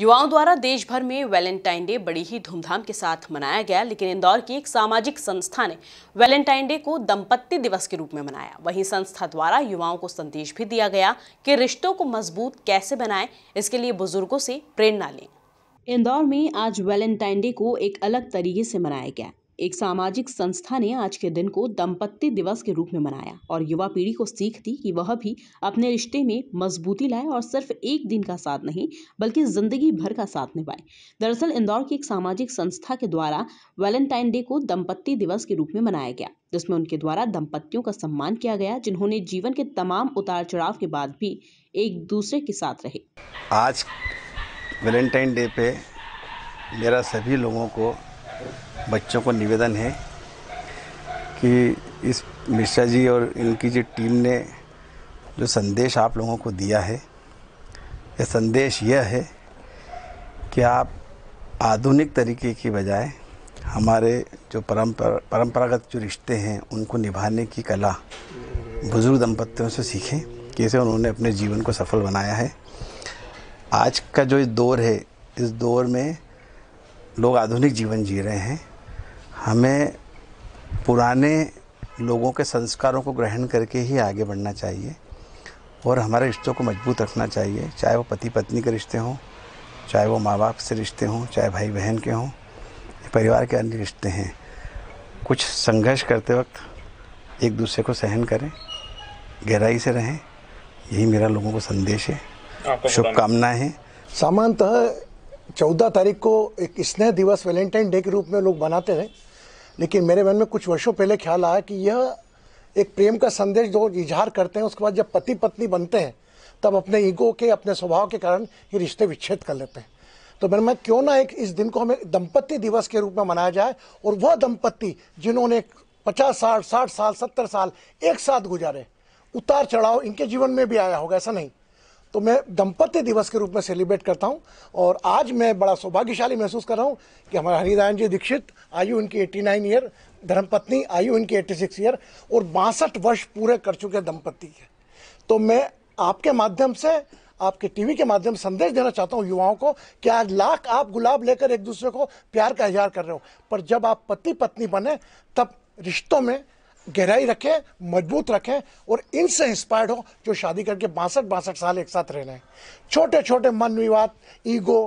युवाओं द्वारा देश भर में वैलेंटाइन डे बड़ी ही धूमधाम के साथ मनाया गया लेकिन इंदौर की एक सामाजिक संस्था ने वैलेंटाइन डे को दंपत्ति दिवस के रूप में मनाया वहीं संस्था द्वारा युवाओं को संदेश भी दिया गया कि रिश्तों को मजबूत कैसे बनाएं इसके लिए बुजुर्गों से प्रेरणा लें इंदौर में आज वैलेंटाइन डे को एक अलग तरीके से मनाया गया एक सामाजिक संस्था ने आज के दिन को दंपत्ति दिवस के रूप में मनाया और युवा पीढ़ी को सीख दी कि वह भी अपने रिश्ते में मजबूती लाए और सिर्फ एक दिन का साथ नहीं बल्कि जिंदगी भर का साथ निभाए दरअसल इंदौर की एक सामाजिक संस्था के द्वारा वैलेंटाइन डे को दंपत्ति दिवस के रूप में मनाया गया जिसमें उनके द्वारा दंपत्तियों का सम्मान किया गया जिन्होंने जीवन के तमाम उतार चढ़ाव के बाद भी एक दूसरे के साथ रहे आज वैलेंटाइन डे पे मेरा सभी लोगों को बच्चों को निवेदन है कि इस मिश्रा जी और इनकी जो टीम ने जो संदेश आप लोगों को दिया है यह संदेश यह है कि आप आधुनिक तरीके की बजाय हमारे जो परंपरा परंपरागत जो रिश्ते हैं उनको निभाने की कला बुज़ुर्ग दंपतियों से सीखें कैसे उन्होंने अपने जीवन को सफल बनाया है आज का जो इस दौर है इस दौर में लोग आधुनिक जीवन जी रहे हैं हमें पुराने लोगों के संस्कारों को ग्रहण करके ही आगे बढ़ना चाहिए और हमारे रिश्तों को मजबूत रखना चाहिए चाहे वो पति पत्नी के रिश्ते हों चाहे वो माँ बाप से रिश्ते हों चाहे भाई बहन के हों परिवार के अन्य रिश्ते हैं कुछ संघर्ष करते वक्त एक दूसरे को सहन करें गहराई से रहें यही मेरा लोगों को संदेश है शुभकामनाएँ हैं सामान्यतः चौदह तारीख को एक स्नेह दिवस वैलेंटाइन डे के रूप में लोग मनाते हैं लेकिन मेरे मन में कुछ वर्षों पहले ख्याल आया कि यह एक प्रेम का संदेश जो इजहार करते हैं उसके बाद जब पति पत्नी बनते हैं तब अपने ईगो के अपने स्वभाव के कारण ये रिश्ते विच्छेद कर लेते हैं तो मेरे मैं क्यों ना एक इस दिन को हमें दंपत्ति दिवस के रूप में मनाया जाए और वह दंपत्ति जिन्होंने पचास साठ साठ साल सत्तर साल एक साथ गुजारे उतार चढ़ाव इनके जीवन में भी आया होगा ऐसा नहीं तो मैं दंपत्य दिवस के रूप में सेलिब्रेट करता हूँ और आज मैं बड़ा सौभाग्यशाली महसूस कर रहा हूँ कि हमारे हरिनारायण जी दीक्षित आयु इनकी 89 ईयर धर्मपत्नी आयु इनकी 86 ईयर और बासठ वर्ष पूरे कर चुके दंपत्ति के तो मैं आपके माध्यम से आपके टीवी के माध्यम संदेश देना चाहता हूँ युवाओं को कि आज लाख आप गुलाब लेकर एक दूसरे को प्यार का इजहार कर रहे हो पर जब आप पति पत्नी बने तब रिश्तों में गहराई रखें मजबूत रखें और इनसे इंस्पायर्ड हो जो शादी करके बासठ बासठ साल एक साथ रह रहे हैं छोटे छोटे मन विवाद ईगो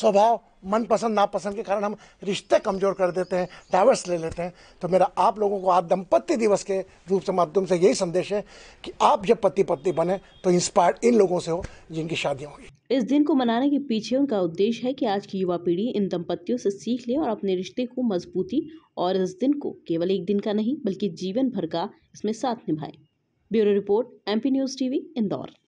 स्वभाव मनपसंद नापसंद के कारण हम रिश्ते कमज़ोर कर देते हैं डाइवर्स ले लेते हैं तो मेरा आप लोगों को आज दंपत्ति दिवस के रूप से माध्यम से यही संदेश है कि आप जब पति पत्नी बने तो इंस्पायर्ड इन लोगों से हो जिनकी शादियाँ होगी इस दिन को मनाने के पीछे उनका उद्देश्य है कि आज की युवा पीढ़ी इन दंपतियों से सीख ले और अपने रिश्ते को मजबूती और इस दिन को केवल एक दिन का नहीं बल्कि जीवन भर का इसमें साथ निभाए bureau report MP news TV Indore